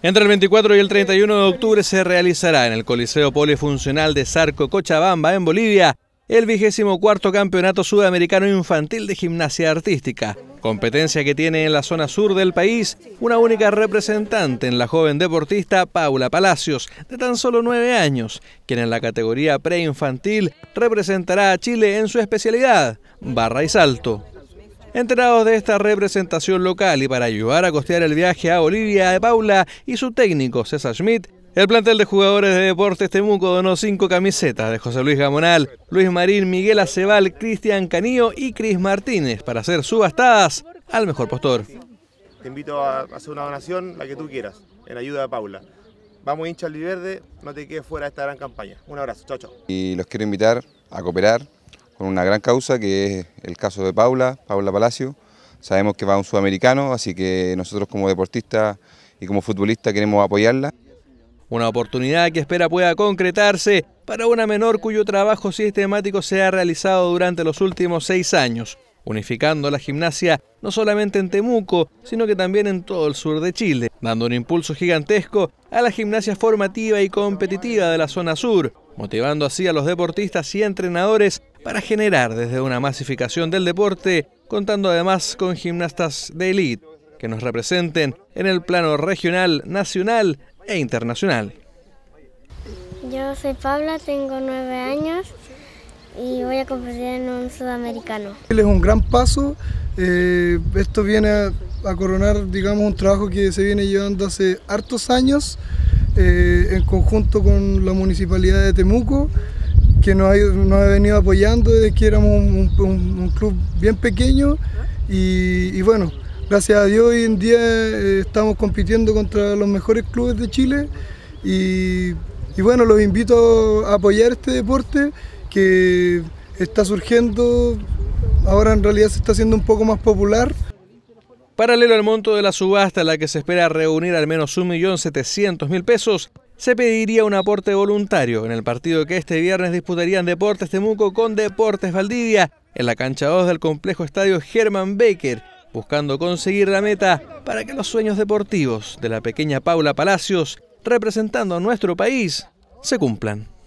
Entre el 24 y el 31 de octubre se realizará en el Coliseo Polifuncional de Zarco Cochabamba, en Bolivia, el vigésimo cuarto Campeonato Sudamericano Infantil de Gimnasia Artística, competencia que tiene en la zona sur del país una única representante en la joven deportista Paula Palacios, de tan solo 9 años, quien en la categoría preinfantil representará a Chile en su especialidad, barra y salto. Enterados de esta representación local y para ayudar a costear el viaje a Bolivia de Paula y su técnico César Schmidt, el plantel de jugadores de Deportes Temuco donó cinco camisetas de José Luis Gamonal, Luis Marín, Miguel Acebal, Cristian Canío y Cris Martínez para ser subastadas al mejor postor. Te invito a hacer una donación, la que tú quieras, en ayuda de Paula. Vamos hincha al verde, no te quedes fuera de esta gran campaña. Un abrazo, chao, chao. Y los quiero invitar a cooperar, con una gran causa que es el caso de Paula, Paula Palacio. Sabemos que va a un sudamericano, así que nosotros como deportistas y como futbolistas queremos apoyarla. Una oportunidad que espera pueda concretarse para una menor cuyo trabajo sistemático se ha realizado durante los últimos seis años, unificando la gimnasia no solamente en Temuco, sino que también en todo el sur de Chile, dando un impulso gigantesco a la gimnasia formativa y competitiva de la zona sur, motivando así a los deportistas y entrenadores para generar desde una masificación del deporte, contando además con gimnastas de élite que nos representen en el plano regional, nacional e internacional. Yo soy Paula, tengo nueve años y voy a competir en un sudamericano. Él es un gran paso, eh, esto viene a, a, coronar digamos un trabajo que se viene llevando hace hartos años eh, en conjunto con la municipalidad de Temuco, que nos ha, venido apoyando desde que éramos un, club bien pequeño y, bueno, gracias a Dios hoy en día eh, estamos compitiendo contra los mejores clubes de Chile y bueno, los invito a apoyar este deporte que está surgiendo, ahora en realidad se está haciendo un poco más popular. Paralelo al monto de la subasta, a la que se espera reunir al menos 1.700.000 pesos, se pediría un aporte voluntario en el partido que este viernes disputarían Deportes Temuco con Deportes Valdivia en la cancha 2 del complejo estadio Germán Baker, buscando conseguir la meta para que los sueños deportivos de la pequeña Paula Palacios, representando a nuestro país, se cumplan.